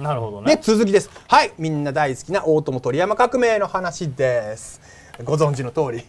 なるほどね、ね、続きですはいみんな大好きな大友鳥山革命の話ですご存知の通り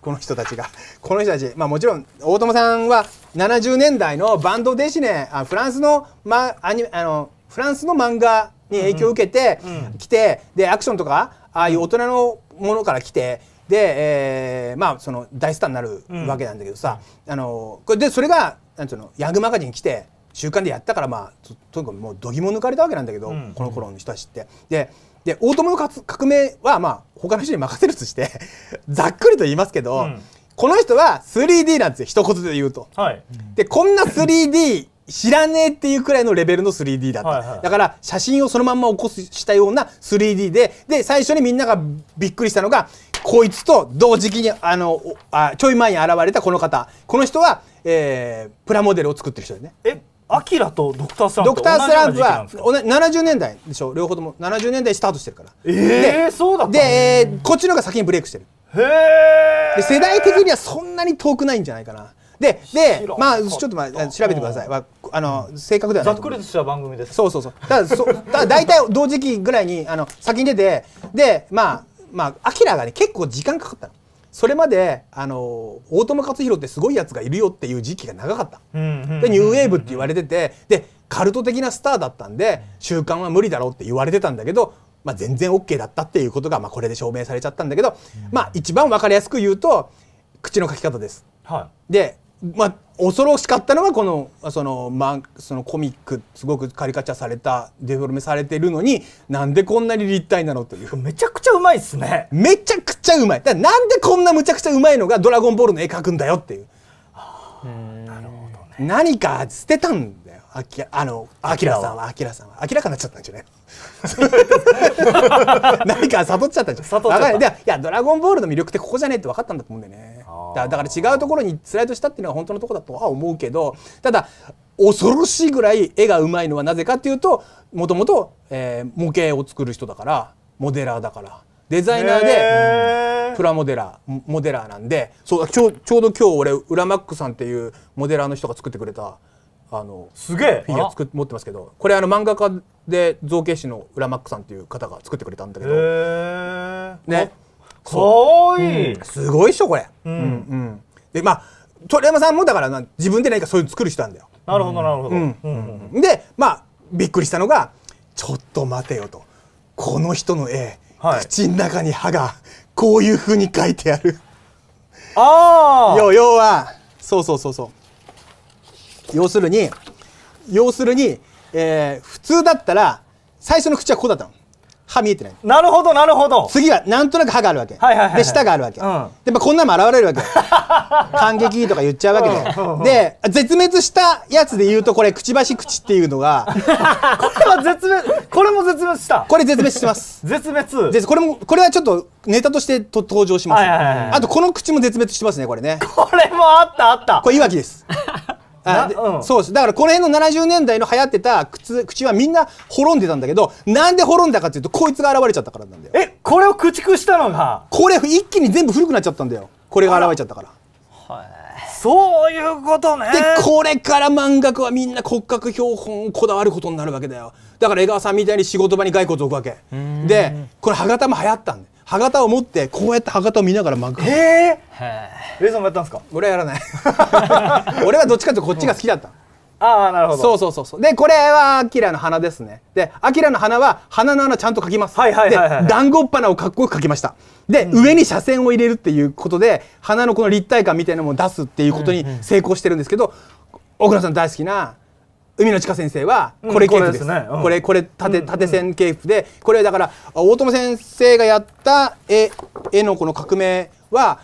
この人たちがこの人たちまあもちろん大友さんは70年代のバンドデシネあフランスの,、ま、アニメ、あのフランスの漫画に影響を受けてきて、うんうん、でアクションとかああいう大人のものから来てで、えー、まあその大スターになるわけなんだけどさ、うん、あのこれでそれがなんていうのヤングマガジンに来て習慣でやったからまあとにかくもうどぎも抜かれたわけなんだけど、うん、この頃の人たちって。でで大友の革命はまあ他の人に任せるとして ざっくりと言いますけど、うん、この人は 3D なんですよ一言で言うと。はい、でこんな 3D 知らねえっていうくらいのレベルの 3D だった、はいはい、だから写真をそのまんま起こしたような 3D でで最初にみんながびっくりしたのがこいつと同時期にあのあちょい前に現れたこの方この人は、えー、プラモデルを作ってる人でねえアキラとドクタースランプドクタースランプは70年代でしょ両方とも70年代スタートしてるからええそうだったでこっちの方が先にブレイクしてるへえ世代的にはそんなに遠くないんじゃないかなででまあちょっとまあ調べてください、うん、あの正確ではないざっくりとした番組ですそうそうそうだからそ だ大体同時期ぐらいにあの先に出てでまあまあアキラがね結構時間かかったのそれまであの大友克洋ってすごいやつがいるよっていう時期が長かった、でニューウェーブって言われててでカルト的なスターだったんで「習慣は無理だろ」うって言われてたんだけど、まあ、全然 OK だったっていうことが、まあ、これで証明されちゃったんだけど、まあ一番分かりやすく言うと口の書き方です。はい、でまあ、恐ろしかったのはこのその,、まあ、そのコミックすごくカリカチャされたデフォルメされてるのになんでこんなに立体なのというめちゃくちゃうまいっすねめちゃくちゃうまいだからなんでこんなむちゃくちゃうまいのが「ドラゴンボール」の絵描くんだよっていう、あ、なるほどね何か捨てたんあきあのあきらさんはあきらさんは明らかになっちゃったんじゃね 何か悟っちゃったんじゃ悟っちゃったいや「ドラゴンボール」の魅力ってここじゃねえって分かったんだと思うんだよねだから違うところにスライドしたっていうのは本当のとこだとは思うけどただ恐ろしいぐらい絵がうまいのはなぜかっていうともともと模型を作る人だからモデラーだからデザイナーでプラモデラーモデラーなんでそうちょうど今日俺ウラマックさんっていうモデラーの人が作ってくれたあのすげえフィギュア作持ってますけどこれあの漫画家で造形師の浦マックさんっていう方が作ってくれたんだけどねかわいい、うん、すごいっしょこれ、うん、うんでまあ鳥山さんもだから自分で何かそういうの作る人なんだよなるほどなるほど、うんうんうん、でまあびっくりしたのがちょっと待てよとこの人の絵、はい、口の中に歯がこういうふうに描いてあるああ要はそうそうそうそう要するに要するに、えー、普通だったら最初の口はこうだったの歯見えてないなるほどなるほど次はなんとなく歯があるわけ、はいはいはいで舌があるわけ、うん、で、まあ、こんなのも現れるわけ 感激とか言っちゃうわけで、で絶滅したやつで言うとこれくちばし口っていうのが これは絶滅これも絶滅したこれ絶滅してます絶滅これもこれはちょっとネタとしてと登場します、はいはいはいはい、あとこの口も絶滅してますねこれねこれもあったあったこれいわきですうん、そうですだからこの辺の70年代の流行ってた口口はみんな滅んでたんだけどなんで滅んだかっていうとこいつが現れちゃったからなんだよえこれを駆逐したのがこれ一気に全部古くなっちゃったんだよこれが現れちゃったからそういうことねでこれから漫画家はみんな骨格標本をこだわることになるわけだよだから江川さんみたいに仕事場に骸骨を置くわけでこれ歯型も流行ったんだよ歯型を持ってこうやって歯型を見ながら巻くええー、レイさんもやったんですか俺はやらない 俺はどっちかというとこっちが好きだった、うん、ああなるほどそうそうそうそうでこれはアキラの花ですねでアキラの花は花の穴ちゃんと描きますはいはいはい、はい、で団子っ花をかっこよく描きましたで、うん、上に斜線を入れるっていうことで花のこの立体感みたいなのも出すっていうことに成功してるんですけど、うんうん、奥野さん大好きな海の千先生はこれ系譜ですうん、これですね、これこれ縦縦線系譜で、これだから大友先生がやった絵絵のこの革命は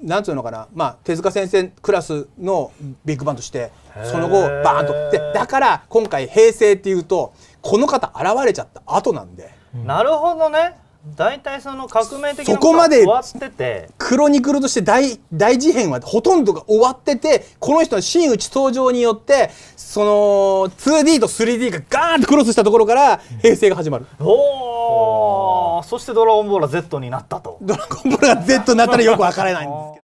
なんつうのかな、まあ、手塚先生クラスのビッグバンとしてその後バーンとでだから今回平成っていうとこの方現れちゃった後なんで。なるほどね大体その革命的なことは終わっててクロニクルとして大大事変はほとんどが終わっててこの人の真打ち登場によってその 2D と 3D がガーンとクロスしたところから平成が始まる。うん、おおそして「ドラゴンボール」は Z になったと。ドラゴンボールが Z になったらよく分からないんですけど。